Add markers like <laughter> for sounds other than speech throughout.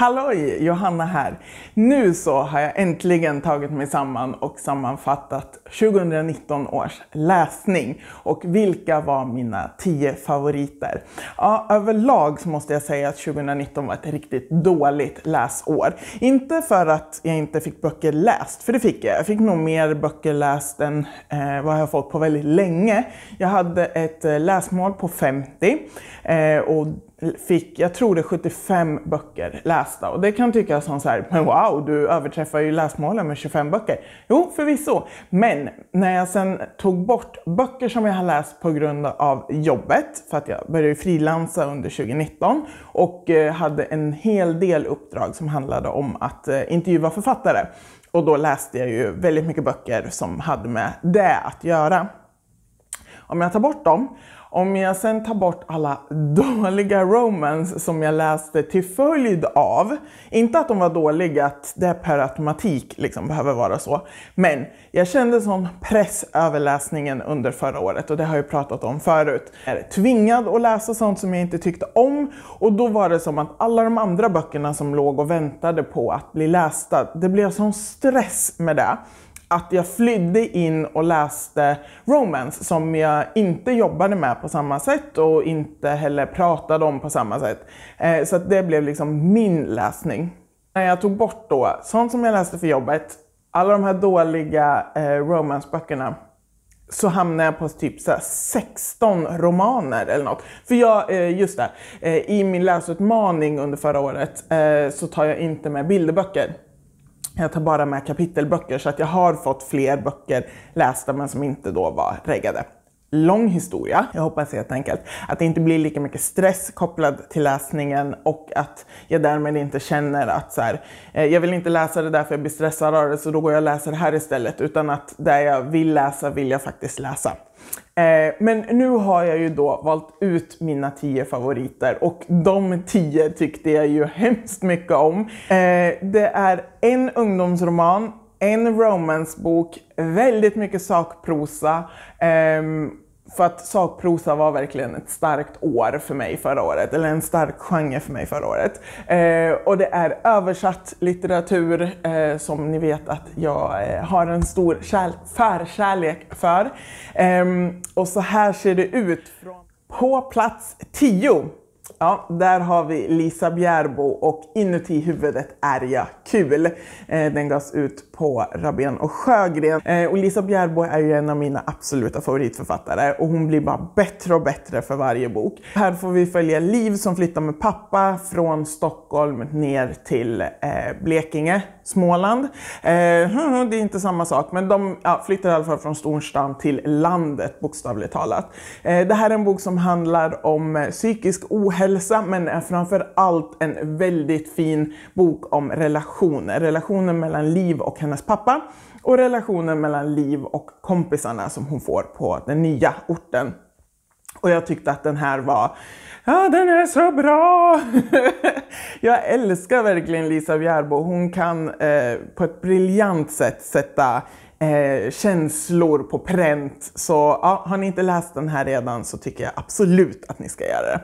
Halloj! Johanna här. Nu så har jag äntligen tagit mig samman och sammanfattat 2019 års läsning och vilka var mina 10 favoriter. Ja, överlag så måste jag säga att 2019 var ett riktigt dåligt läsår. Inte för att jag inte fick böcker läst, för det fick jag. Jag fick nog mer böcker läst än eh, vad jag har fått på väldigt länge. Jag hade ett eh, läsmål på 50 eh, och fick, jag tror det 75 böcker lästa. Och det kan tyckas som så här, men wow, du överträffar ju läsmålen med 25 böcker. Jo, förvisso. Men när jag sen tog bort böcker som jag har läst på grund av jobbet, för att jag började frilansa under 2019 och eh, hade en hel del uppdrag som handlade om att eh, intervjua författare. Och då läste jag ju väldigt mycket böcker som hade med det att göra. Om jag tar bort dem om jag sen tar bort alla <laughs> dåliga romans som jag läste till följd av, inte att de var dåliga, att det per automatik liksom behöver vara så, men jag kände sån press över läsningen under förra året och det har jag pratat om förut. Jag är tvingad att läsa sånt som jag inte tyckte om och då var det som att alla de andra böckerna som låg och väntade på att bli lästa, det blev sån stress med det att jag flydde in och läste romance som jag inte jobbade med på samma sätt och inte heller pratade om på samma sätt. Eh, så det blev liksom min läsning. När jag tog bort då sånt som jag läste för jobbet, alla de här dåliga eh, romanceböckerna, så hamnade jag på typ så 16 romaner eller något. För jag, eh, just det, eh, i min läsutmaning under förra året eh, så tar jag inte med bilderböcker. Jag tar bara med kapitelböcker så att jag har fått fler böcker lästa men som inte då var reggade. Lång historia. Jag hoppas helt enkelt att det inte blir lika mycket stress kopplad till läsningen och att jag därmed inte känner att så här, eh, jag vill inte läsa det där för jag blir stressad av det så då går jag och läser det här istället. Utan att det jag vill läsa vill jag faktiskt läsa. Eh, men nu har jag ju då valt ut mina tio favoriter och de tio tyckte jag ju <laughs> hemskt mycket om. Eh, det är en ungdomsroman, en romancebok, väldigt mycket sakprosa ehm, för att sakprosa var verkligen ett starkt år för mig förra året, eller en stark genre för mig förra året. Eh, och det är översatt litteratur eh, som ni vet att jag eh, har en stor förkärlek för. Ehm, och så här ser det ut på plats 10 Ja, där har vi Lisa Bjärbo och Inuti huvudet är jag kul. Eh, den gavs ut på Rabén och Sjögren. Eh, och Lisa Bjärbo är ju en av mina absoluta favoritförfattare och hon blir bara bättre och bättre för varje bok. Här får vi följa Liv som flyttar med pappa från Stockholm ner till eh, Blekinge, Småland. Hm, hm, det är inte samma sak, men de flyttar i alla fall från storstan till landet bokstavligt talat. Det här är en bok som handlar om psykisk ohälsa hälsa men är framför en väldigt fin bok om relationer. Relationen mellan Liv och hennes pappa och relationen mellan Liv och kompisarna som hon får på den nya orten. Och jag tyckte att den här var, ja den är så bra! <laughs> jag älskar verkligen Lisa Bjärbo. Hon kan eh, på ett briljant sätt sätta eh, känslor på pränt. Så ja, har ni inte läst den här redan så tycker jag absolut att ni ska göra det.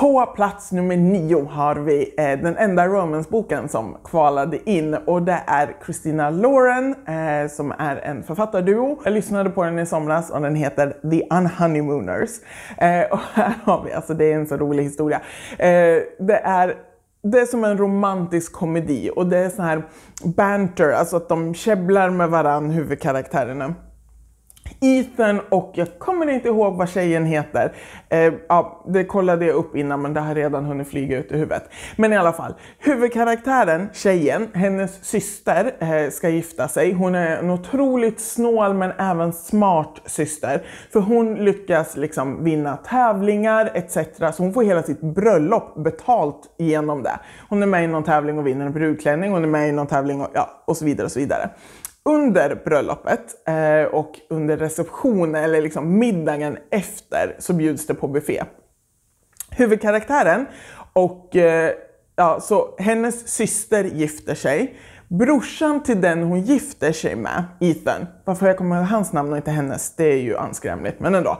På plats nummer nio har vi eh, den enda romansboken som kvalade in och det är Christina Lauren eh, som är en författarduo. Jag lyssnade på den i somras och den heter The Unhoneymooners. Eh, och här har vi, alltså det är en så rolig historia. Eh, det är det är som en romantisk komedi och det är så här banter, alltså att de käbblar med varann, huvudkaraktärerna. Ethan och jag kommer inte ihåg vad tjejen heter. Eh, ja, det kollade jag upp innan men det har redan hunnit flyga ut i huvudet. Men i alla fall, huvudkaraktären, tjejen, hennes syster eh, ska gifta sig. Hon är en otroligt snål men även smart syster. För hon lyckas liksom vinna tävlingar etc. Så hon får hela sitt bröllop betalt genom det. Hon är med i någon tävling och vinner en brudklänning, hon är med i någon tävling och, ja, och så vidare och så vidare under bröllopet eh, och under receptionen eller liksom middagen efter så bjuds det på buffé. Huvudkaraktären och eh, ja, så hennes syster gifter sig Brorsan till den hon gifter sig med, Ethan, varför jag kommer ihåg hans namn och inte hennes, det är ju anskrämligt, men ändå.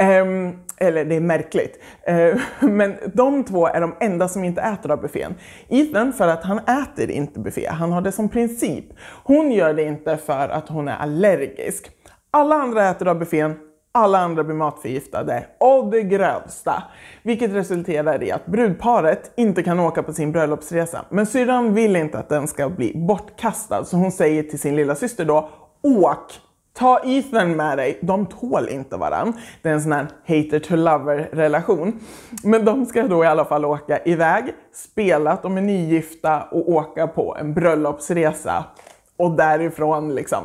Um, eller det är märkligt. Uh, <laughs> men de två är de enda som inte äter av buffén. Ethan för att han äter inte buffé, han har det som princip. Hon gör det inte för att hon är allergisk. Alla andra äter av buffén, alla andra blir matförgiftade och det grövsta. Vilket resulterar i att brudparet inte kan åka på sin bröllopsresa. Men syrran vill inte att den ska bli bortkastad så hon säger till sin lilla syster då Åk! Ta Ethan med dig, de tål inte varann. Det är en sån här hater to lover relation. Men de ska då i alla fall åka iväg, spela att de är nygifta och åka på en bröllopsresa. Och därifrån liksom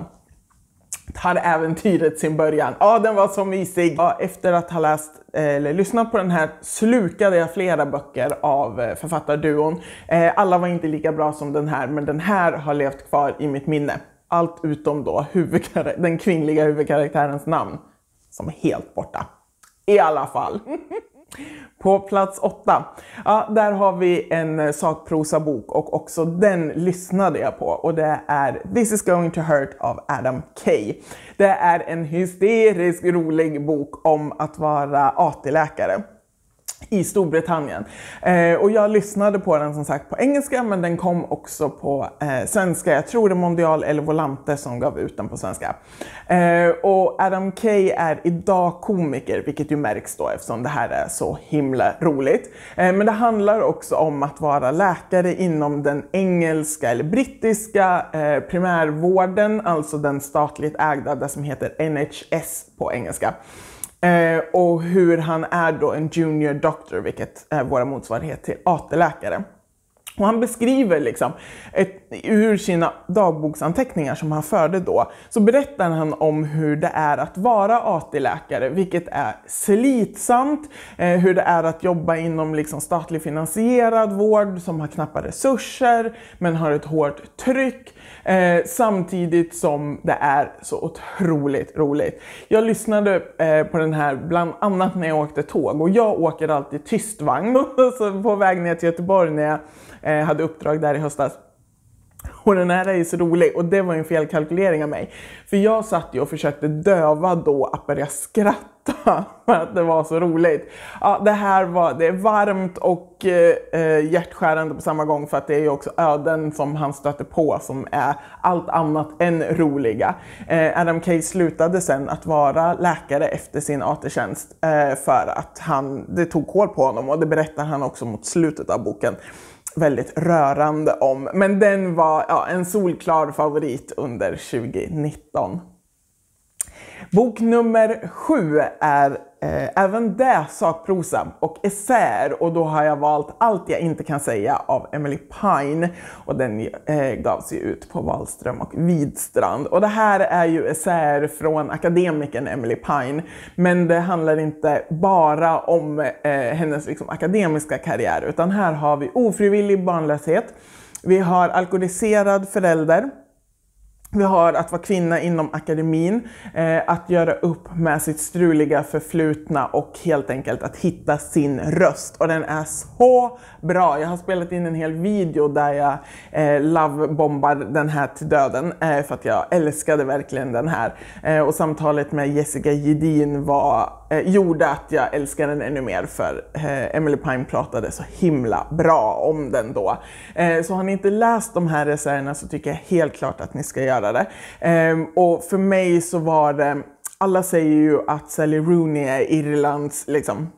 tar äventyret sin början. Ja, den var så mysig. Ja, efter att ha läst eller lyssnat på den här slukade jag flera böcker av eh, författarduon. Eh, alla var inte lika bra som den här, men den här har levt kvar i mitt minne. Allt utom då den kvinnliga huvudkaraktärens namn, som är helt borta. I alla fall. <laughs> På plats åtta, ja, där har vi en sakprosabok och också den lyssnade jag på och det är This is going to hurt av Adam Kay. Det är en hysteriskt rolig bok om att vara AT-läkare i Storbritannien. Eh, och jag lyssnade på den som sagt på engelska men den kom också på eh, svenska. Jag tror det är Mondial eller Volante som gav ut den på svenska. Eh, och Adam Kay är idag komiker, vilket ju märks då eftersom det här är så himla roligt. Eh, men det handlar också om att vara läkare inom den engelska eller brittiska eh, primärvården, alltså den statligt ägda, det som heter NHS på engelska. Eh, och hur han är då en junior doctor, vilket är våra motsvarighet till AT-läkare. Och han beskriver liksom, ett, ur sina dagboksanteckningar som han förde då, så berättar han om hur det är att vara AT-läkare, vilket är slitsamt, eh, hur det är att jobba inom liksom statlig finansierad vård som har knappa resurser men har ett hårt tryck, eh, samtidigt som det är så otroligt roligt. Jag lyssnade eh, på den här bland annat när jag åkte tåg och jag åker alltid tyst vagn <laughs> på väg ner till Göteborg när jag eh, hade uppdrag där i höstas. Och den här är ju så rolig och det var ju en felkalkylering av mig. För jag satt ju och försökte döva då att börja skratta <laughs> för att det var så roligt. Ja, det här var, det är varmt och eh, eh, hjärtskärande på samma gång för att det är ju också öden som han stöter på som är allt annat än roliga. Eh, Adam Kay slutade sen att vara läkare efter sin AT-tjänst eh, för att han, det tog hål på honom och det berättar han också mot slutet av boken väldigt rörande om. Men den var ja, en solklar favorit under 2019. Bok nummer sju är eh, även det sakprosa och essäer och då har jag valt Allt jag inte kan säga av Emily Pine och den eh, gavs ju ut på Wahlström och Widstrand. Och det här är ju essäer från akademikern Emily Pine men det handlar inte bara om eh, hennes liksom, akademiska karriär utan här har vi ofrivillig barnlöshet, vi har alkoholiserad förälder, vi har att vara kvinna inom akademin, eh, att göra upp med sitt struliga förflutna och helt enkelt att hitta sin röst. Och den är så bra! Jag har spelat in en hel video där jag eh, lovebombar den här till döden eh, för att jag älskade verkligen den här. Eh, och samtalet med Jessica Gedin var Eh, gjorde att jag älskade den ännu mer för eh, Emily Pine pratade så himla bra om den då. Eh, så har ni inte läst de här essäerna så tycker jag helt klart att ni ska göra det. Eh, och för mig så var det, alla säger ju att Sally Rooney är Irlands liksom,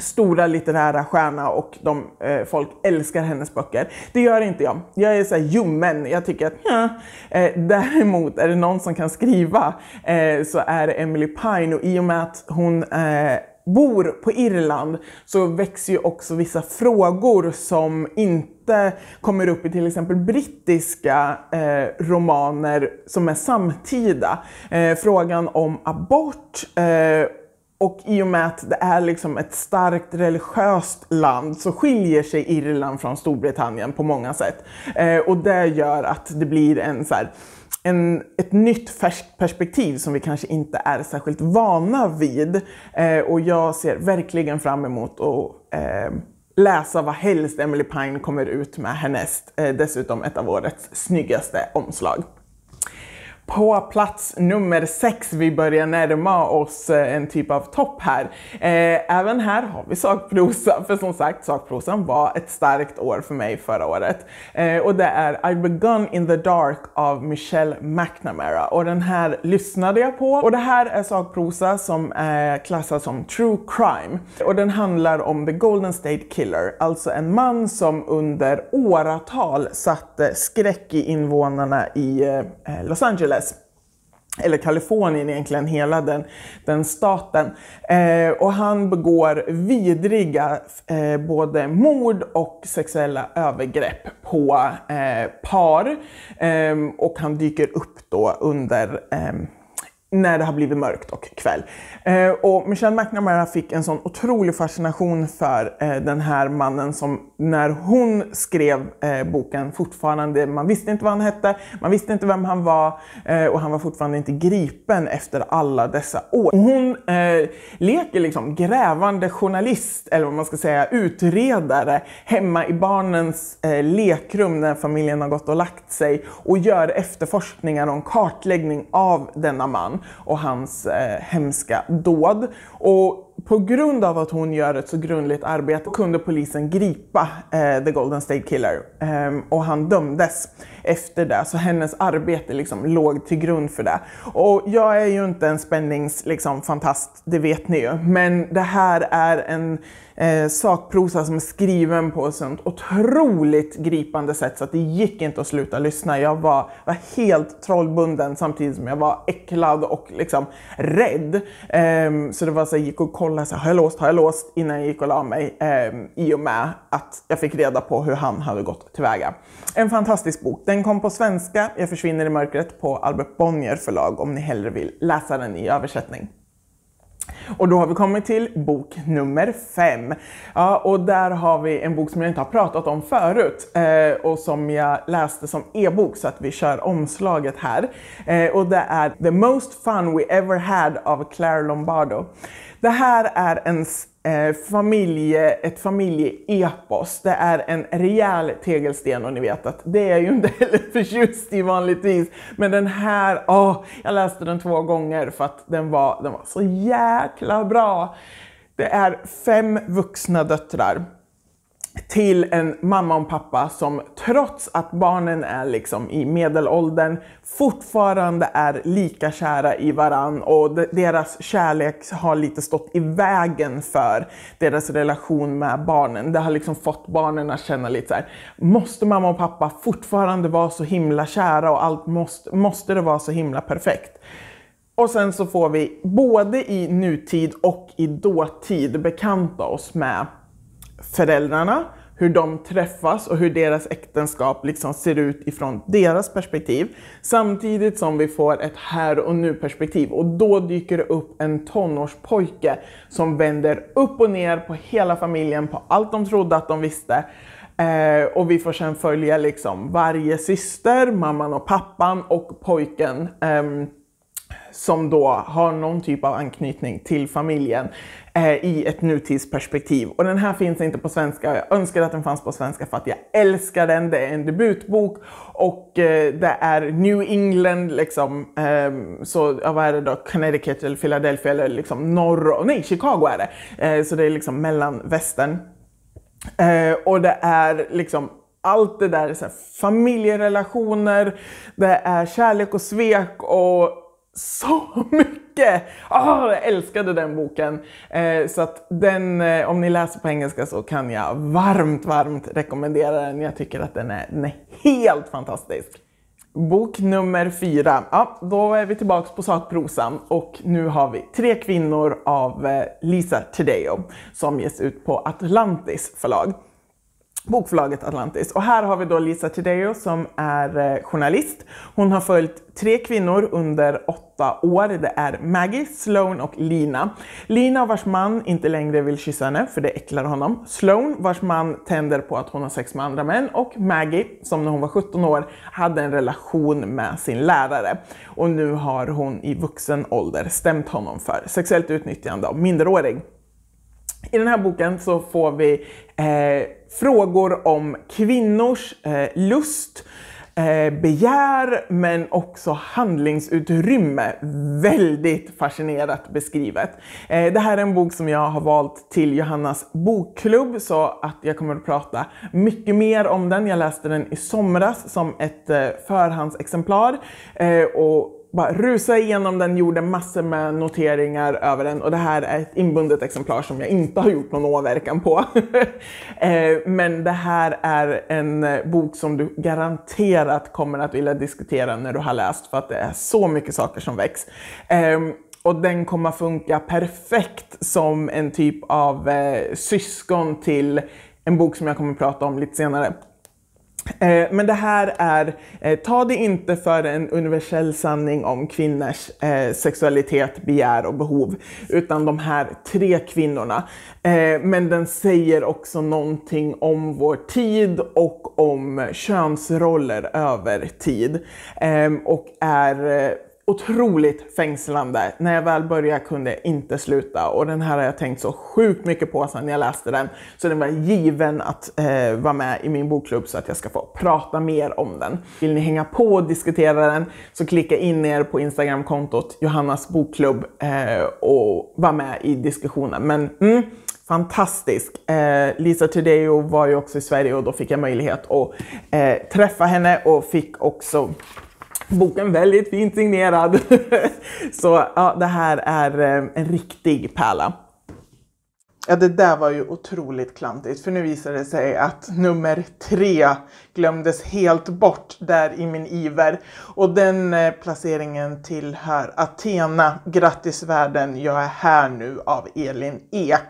stora litterära stjärna och de, eh, folk älskar hennes böcker. Det gör inte jag. Jag är såhär ljummen. Jag tycker att ja. eh, Däremot är det någon som kan skriva eh, så är det Emily Pine och i och med att hon eh, bor på Irland så växer ju också vissa frågor som inte kommer upp i till exempel brittiska eh, romaner som är samtida. Eh, frågan om abort eh, och i och med att det är liksom ett starkt religiöst land så skiljer sig Irland från Storbritannien på många sätt. Eh, och det gör att det blir en så här, en, ett nytt färskt perspektiv som vi kanske inte är särskilt vana vid. Eh, och jag ser verkligen fram emot att eh, läsa vad helst Emily Pine kommer ut med härnäst. Eh, dessutom ett av årets snyggaste omslag. På plats nummer sex, vi börjar närma oss eh, en typ av topp här. Eh, även här har vi sakprosa, <laughs> för som sagt sakprosan var ett starkt år för mig förra året. Eh, och det är I begun in the dark av Michelle McNamara och den här lyssnade jag på. Och det här är sakprosa som klassas som true crime och den handlar om the Golden State Killer, alltså en man som under åratal satte skräck i invånarna i Los Angeles Angeles eller Kalifornien egentligen, hela den, den staten. Eh, och han begår vidriga eh, både mord och sexuella övergrepp på eh, par. Ehm, och han dyker upp då under ehm, när det har blivit mörkt och kväll. Eh, och Michelle McNamara fick en sån otrolig fascination för eh, den här mannen som när hon skrev eh, boken fortfarande, man visste inte vad han hette, man visste inte vem han var eh, och han var fortfarande inte gripen efter alla dessa år. Och hon eh, leker liksom grävande journalist, eller vad man ska säga, utredare hemma i barnens eh, lekrum när familjen har gått och lagt sig och gör efterforskningar och en kartläggning av denna man och hans eh, hemska dåd. Och på grund av att hon gör ett så grundligt arbete kunde polisen gripa eh, The Golden State Killer eh, och han dömdes efter det. Så hennes arbete liksom låg till grund för det. Och jag är ju inte en spänningsfantast, liksom, det vet ni ju. Men det här är en eh, sakprosa som är skriven på ett sånt otroligt gripande sätt så att det gick inte att sluta lyssna. Jag var, var helt trollbunden samtidigt som jag var äcklad och liksom rädd. Eh, så det var så jag gick och kollade kolla, så har jag låst, har jag låst, innan jag gick och la mig. Eh, I och med att jag fick reda på hur han hade gått tillväga. En fantastisk bok. Den kom på svenska, Jag försvinner i mörkret, på Albert Bonnier förlag om ni hellre vill läsa den i översättning. Och då har vi kommit till bok nummer fem. Ja, och där har vi en bok som jag inte har pratat om förut eh, och som jag läste som e-bok så att vi kör omslaget här. Eh, och det är The Most Fun We Ever Had av Claire Lombardo. Det här är ens eh, familje, ett familjeepos. Det är en rejäl tegelsten och ni vet att det är ju inte heller förtjust i vanligtvis. Men den här, åh, jag läste den två gånger för att den var, den var så jäkla bra. Det är fem vuxna döttrar till en mamma och pappa som trots att barnen är liksom i medelåldern fortfarande är lika kära i varann och deras kärlek har lite stått i vägen för deras relation med barnen. Det har liksom fått barnen att känna lite så här, måste mamma och pappa fortfarande vara så himla kära och allt måste, måste det vara så himla perfekt? Och sen så får vi både i nutid och i dåtid bekanta oss med föräldrarna, hur de träffas och hur deras äktenskap liksom ser ut ifrån deras perspektiv. Samtidigt som vi får ett här och nu perspektiv och då dyker det upp en tonårspojke som vänder upp och ner på hela familjen, på allt de trodde att de visste. Eh, och vi får sen följa liksom varje syster, mamman och pappan och pojken. Eh, som då har någon typ av anknytning till familjen eh, i ett nutidsperspektiv. Och den här finns inte på svenska. Jag önskar att den fanns på svenska för att jag älskar den. Det är en debutbok och eh, det är New England, liksom, eh, så ja, vad är det då? Connecticut eller Philadelphia eller liksom norr, nej Chicago är det. Eh, så det är liksom mellanvästern. Eh, och det är liksom allt det där, så här, familjerelationer, det är kärlek och svek och så mycket! Oh, jag älskade den boken. Eh, så att den, eh, om ni läser på engelska så kan jag varmt, varmt rekommendera den. Jag tycker att den är, den är helt fantastisk. Bok nummer fyra. Ja, då är vi tillbaks på sakprosan och nu har vi Tre kvinnor av eh, Lisa Tadeo som ges ut på Atlantis förlag bokförlaget Atlantis. Och här har vi då Lisa Tideo som är eh, journalist. Hon har följt tre kvinnor under åtta år. Det är Maggie, Sloan och Lina. Lina vars man inte längre vill kyssa henne för det äcklar honom. Sloan vars man tänder på att hon har sex med andra män och Maggie som när hon var 17 år hade en relation med sin lärare. Och nu har hon i vuxen ålder stämt honom för sexuellt utnyttjande av minderårig. I den här boken så får vi eh, frågor om kvinnors eh, lust, eh, begär men också handlingsutrymme. Väldigt fascinerat beskrivet. Eh, det här är en bok som jag har valt till Johannas bokklubb så att jag kommer att prata mycket mer om den. Jag läste den i somras som ett eh, förhandsexemplar eh, och bara rusade igenom den, gjorde massor med noteringar över den och det här är ett inbundet exemplar som jag inte har gjort någon åverkan på. <laughs> Eh, men det här är en eh, bok som du garanterat kommer att vilja diskutera när du har läst för att det är så mycket saker som väcks. Ehm, och den kommer funka perfekt som en typ av eh, syskon till en bok som jag kommer prata om lite senare. Eh, men det här är, eh, ta det inte för en universell sanning om kvinnors eh, sexualitet, begär och behov, utan de här tre kvinnorna. Men den säger också någonting om vår tid och om könsroller över tid. Och är otroligt fängslande. När jag väl började kunde jag inte sluta och den här har jag tänkt så sjukt mycket på sedan jag läste den. Så den var given att eh, vara med i min bokklubb så att jag ska få prata mer om den. Vill ni hänga på och diskutera den så klicka in er på Instagramkontot Johannas bokklubb eh, och var med i diskussionen. Men mm, fantastisk. Eh, Lisa Tudeo var ju också i Sverige och då fick jag möjlighet att eh, träffa henne och fick också Boken väldigt fint signerad. <laughs> Så ja, det här är eh, en riktig pärla. Ja, det där var ju otroligt klantigt, för nu visade det sig att nummer tre glömdes helt bort där i min iver. Och den eh, placeringen tillhör Athena. Grattis världen, jag är här nu av Elin Ek.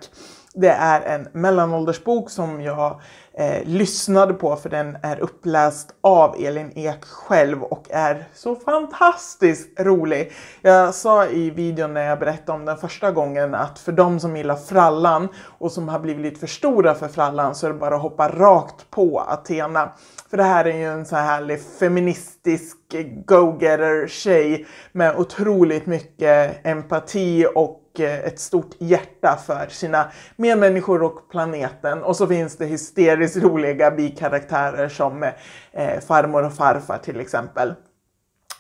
Det är en mellanåldersbok som jag eh, lyssnade på för den är uppläst av Elin Ek själv och är så fantastiskt rolig. Jag sa i videon när jag berättade om den första gången att för de som gillar frallan och som har blivit lite för stora för frallan så är det bara att hoppa rakt på Athena. För det här är ju en så härlig feministisk go-getter tjej med otroligt mycket empati och Eh, ett stort hjärta för sina medmänniskor och planeten. Och så finns det hysteriskt roliga bikaraktärer som eh, eh, farmor och farfar till exempel.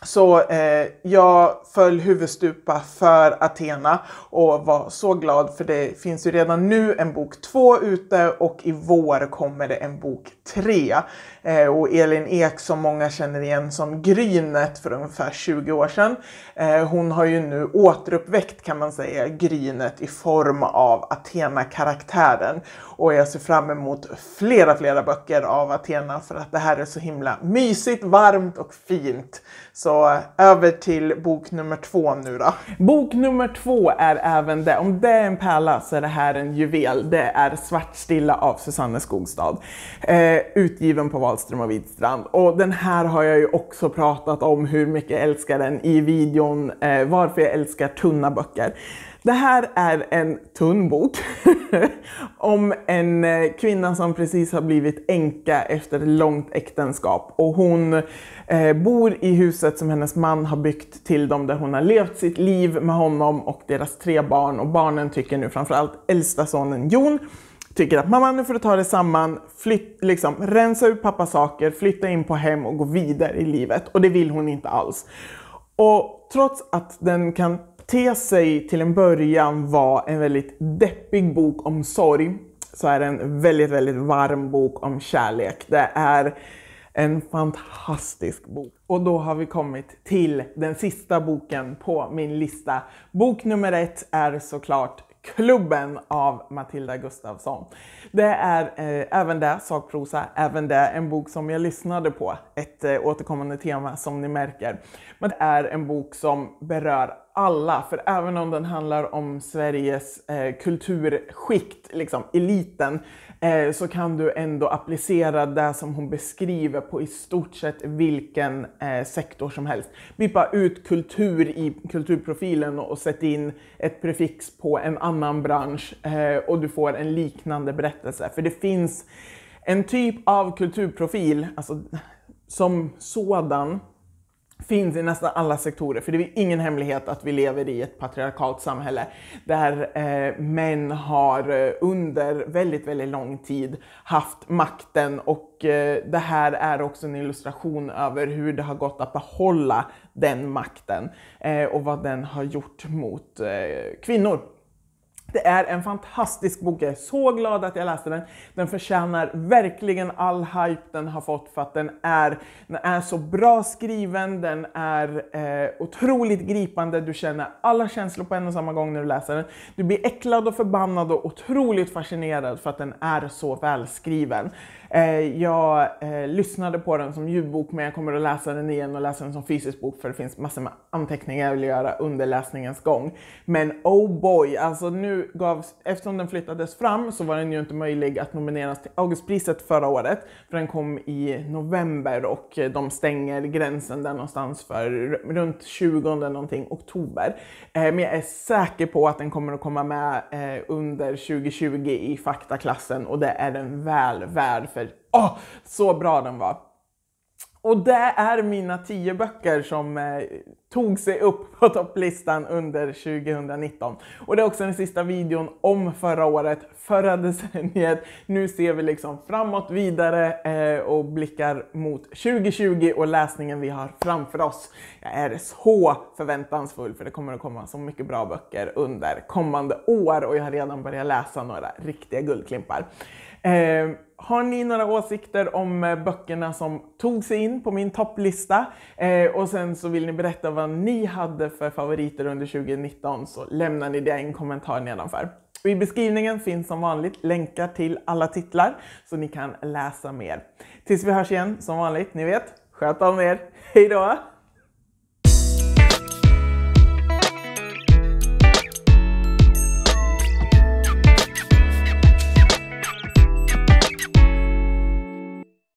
Så eh, jag föll huvudstupa för Athena och var så glad för det finns ju redan nu en bok två ute och i vår kommer det en bok tre Eh, och Elin Ek som många känner igen som Grynet för ungefär 20 år sedan. Eh, hon har ju nu återuppväckt kan man säga Grynet i form av Athena-karaktären och jag ser fram emot flera, flera böcker av Athena för att det här är så himla mysigt, varmt och fint. Så eh, över till bok nummer två nu då. Bok nummer två är även det, om det är en pärla så är det här en juvel. Det är Svartstilla av Susanne Skogstad, eh, utgiven på Val Karlström och Widstrand. Och den här har jag ju också pratat om hur mycket jag älskar den i videon eh, Varför jag älskar tunna böcker. Det här är en tunn bok <laughs> om en eh, kvinna som precis har blivit änka efter ett långt äktenskap. Och hon eh, bor i huset som hennes man har byggt till dem där hon har levt sitt liv med honom och deras tre barn. Och barnen tycker nu framförallt äldsta sonen Jon tycker att mamma nu får du ta dig samman, flytt, liksom, rensa ut pappas saker, flytta in på hem och gå vidare i livet. Och det vill hon inte alls. Och trots att den kan te sig till en början vara en väldigt deppig bok om sorg så är det en väldigt, väldigt varm bok om kärlek. Det är en fantastisk bok. Och då har vi kommit till den sista boken på min lista. Bok nummer ett är såklart Klubben av Matilda Gustafsson. Det är eh, även det, sakprosa, även det en bok som jag lyssnade på. Ett eh, återkommande tema som ni märker. Men det är en bok som berör alla, för även om den handlar om Sveriges eh, kulturskikt, liksom eliten, eh, så kan du ändå applicera det som hon beskriver på i stort sett vilken eh, sektor som helst. Bippa ut kultur i kulturprofilen och, sätt in ett prefix på en annan bransch eh, och du får en liknande berättelse. För det finns en typ av kulturprofil, alltså som sådan, finns i nästan alla sektorer, för det är ingen hemlighet att vi lever i ett patriarkalt samhälle där eh, män har eh, under väldigt, väldigt lång tid haft makten och eh, det här är också en illustration över hur det har gått att behålla den makten eh, och vad den har gjort mot eh, kvinnor det är en fantastisk bok, jag är så glad att jag läste den. Den förtjänar verkligen all hype den har fått för att den är, den är så bra skriven, den är eh, otroligt gripande, du känner alla känslor på en och samma gång när du läser den. Du blir äcklad och förbannad och otroligt fascinerad för att den är så välskriven. Eh, jag eh, lyssnade på den som ljudbok men jag kommer att läsa den igen och läsa den som fysisk bok för det finns massor med anteckningar jag vill göra under läsningens gång. Men oh boy, alltså nu gavs, eftersom den flyttades fram så var den ju inte möjlig att nomineras till Augustpriset förra året för den kom i november och eh, de stänger gränsen där någonstans för runt 20 någonting oktober. Men jag är säker på att den kommer att komma med under 2020 i faktaklassen och det är den väl värd Åh, oh, så bra den var! Och det är mina tio böcker som eh, tog sig upp <laughs> på topplistan under 2019. Och det är också den sista videon om förra året, förra decenniet. Nu ser vi liksom framåt, vidare eh, och blickar mot 2020 och läsningen vi har framför oss. Jag är så förväntansfull för det kommer att komma så mycket bra böcker under kommande år och jag har redan börjat läsa några riktiga guldklimpar. Eh, har ni några åsikter om eh, böckerna som tog sig in på min topplista? Eh, och sen så vill ni berätta vad ni hade för favoriter under 2019 så lämnar ni det i en kommentar nedanför. Och I beskrivningen finns som vanligt länkar till alla titlar så ni kan läsa mer. Tills vi hörs igen som vanligt, ni vet, sköt om er. hejdå!